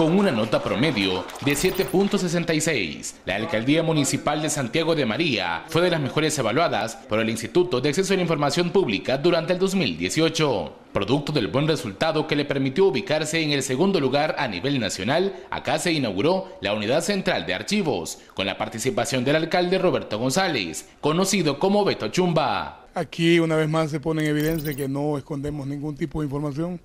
con una nota promedio de 7.66. La alcaldía municipal de Santiago de María fue de las mejores evaluadas por el Instituto de Acceso a la Información Pública durante el 2018 producto del buen resultado que le permitió ubicarse en el segundo lugar a nivel nacional, acá se inauguró la Unidad Central de Archivos, con la participación del alcalde Roberto González, conocido como Beto Chumba. Aquí una vez más se pone en evidencia que no escondemos ningún tipo de información.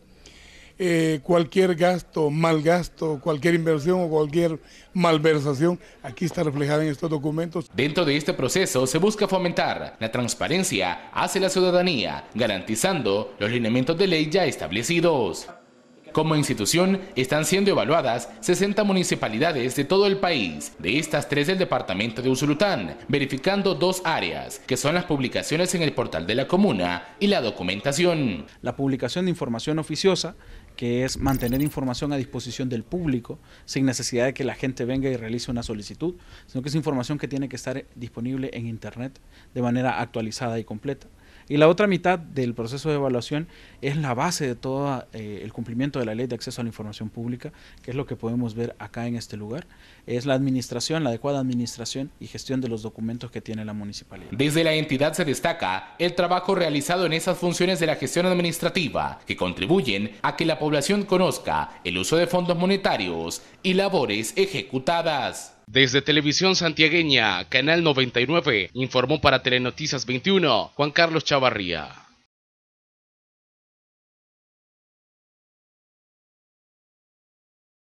Eh, cualquier gasto, mal gasto, cualquier inversión o cualquier malversación, aquí está reflejada en estos documentos. Dentro de este proceso se busca fomentar la transparencia hacia la ciudadanía, garantizando los lineamientos de ley ya establecidos. Como institución, están siendo evaluadas 60 municipalidades de todo el país, de estas tres del departamento de Usulután, verificando dos áreas, que son las publicaciones en el portal de la comuna y la documentación. La publicación de información oficiosa que es mantener información a disposición del público sin necesidad de que la gente venga y realice una solicitud, sino que es información que tiene que estar disponible en Internet de manera actualizada y completa. Y la otra mitad del proceso de evaluación es la base de todo eh, el cumplimiento de la ley de acceso a la información pública, que es lo que podemos ver acá en este lugar. Es la administración, la adecuada administración y gestión de los documentos que tiene la municipalidad. Desde la entidad se destaca el trabajo realizado en esas funciones de la gestión administrativa, que contribuyen a que la población conozca el uso de fondos monetarios y labores ejecutadas. Desde Televisión Santiagueña, Canal 99, informó para Telenoticias 21 Juan Carlos Chavarría.